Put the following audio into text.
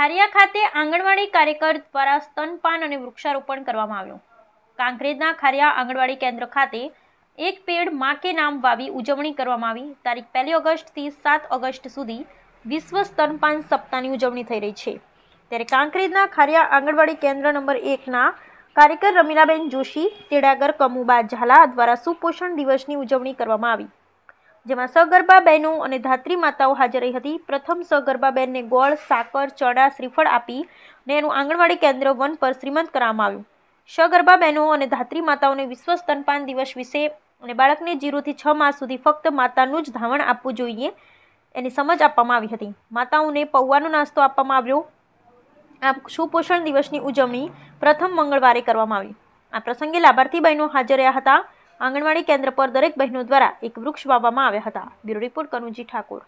ખારિયા ખાતે આંગણવાડી કાર્યકર દ્વારા સ્તનપાન અને વૃક્ષારોપણ કરવામાં આવ્યું કાંકરેજના ખારિયા આંગણવાડી કેન્દ્ર ખાતે એક પેડ માં કે નામ વાવી ઉજવણી કરવામાં આવી તારીખ પહેલી ઓગસ્ટથી સાત ઓગસ્ટ સુધી વિશ્વ સ્તનપાન સપ્તાહની ઉજવણી થઈ રહી છે ત્યારે કાંકરેજના ખારિયા આંગણવાડી કેન્દ્ર નંબર એકના કાર્યકર રમીલાબેન જોશી તેડાગર કમુબા ઝાલા દ્વારા સુપોષણ દિવસની ઉજવણી કરવામાં આવી જેમાં સગર્ભા બહેનો અને ધાત્રી માતાઓ હાજર રહી હતી પ્રથમ સગર્ભા બહેનને ગોળ સાકર ચડા શ્રીફળ આપી અને એનું આંગણવાડી કેન્દ્ર વન પર શ્રીમંત કરવામાં આવ્યું સગર્ભા બહેનો અને ધાત્રી માતાઓને વિશ્વ સ્તનપાન દિવસ વિશે અને બાળકને જીરોથી છ માસ સુધી ફક્ત માતાનું જ ધાવણ આપવું જોઈએ એની સમજ આપવામાં આવી હતી માતાઓને પૌવાનો નાસ્તો આપવામાં આવ્યો આ સુપોષણ દિવસની ઉજવણી પ્રથમ મંગળવારે કરવામાં આવી આ પ્રસંગે લાભાર્થી બહેનો હાજર રહ્યા હતા આંગણવાડી કેન્દ્ર પર દરેક બહેનો દ્વારા એક વૃક્ષ વાવવામાં આવ્યા હતા બ્યુરો રિપોર્ટ કનુજી ઠાકોર